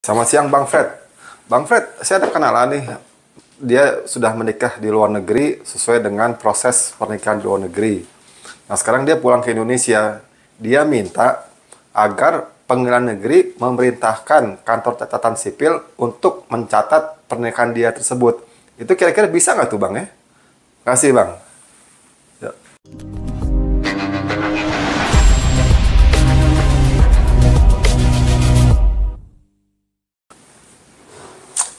Selamat siang Bang Fred. Bang Fred, saya ada kenalan nih. Dia sudah menikah di luar negeri sesuai dengan proses pernikahan di luar negeri. Nah sekarang dia pulang ke Indonesia. Dia minta agar pengadilan negeri memerintahkan kantor catatan sipil untuk mencatat pernikahan dia tersebut. Itu kira-kira bisa nggak tuh Bang ya? Kasih Bang. Ya.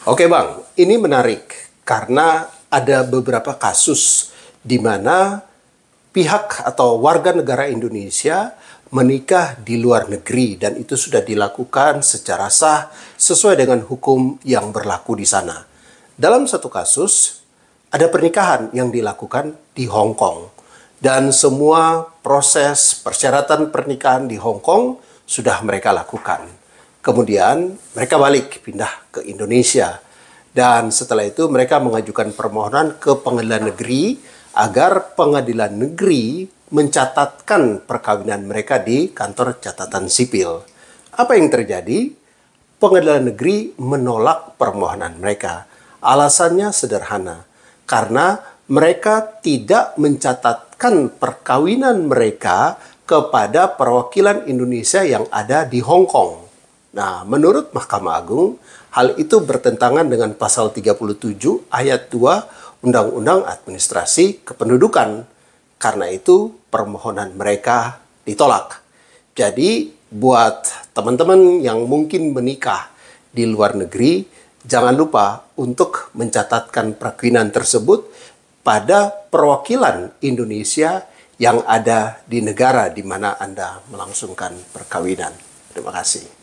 Oke Bang, ini menarik karena ada beberapa kasus di mana pihak atau warga negara Indonesia menikah di luar negeri dan itu sudah dilakukan secara sah sesuai dengan hukum yang berlaku di sana. Dalam satu kasus, ada pernikahan yang dilakukan di Hong Kong dan semua proses persyaratan pernikahan di Hong Kong sudah mereka lakukan. Kemudian mereka balik pindah ke Indonesia. Dan setelah itu mereka mengajukan permohonan ke pengadilan negeri agar pengadilan negeri mencatatkan perkawinan mereka di kantor catatan sipil. Apa yang terjadi? Pengadilan negeri menolak permohonan mereka. Alasannya sederhana, karena mereka tidak mencatatkan perkawinan mereka kepada perwakilan Indonesia yang ada di Hong Kong. Nah, menurut Mahkamah Agung, hal itu bertentangan dengan pasal 37 ayat 2 Undang-Undang Administrasi Kependudukan. Karena itu, permohonan mereka ditolak. Jadi, buat teman-teman yang mungkin menikah di luar negeri, jangan lupa untuk mencatatkan perkawinan tersebut pada perwakilan Indonesia yang ada di negara di mana Anda melangsungkan perkawinan. Terima kasih.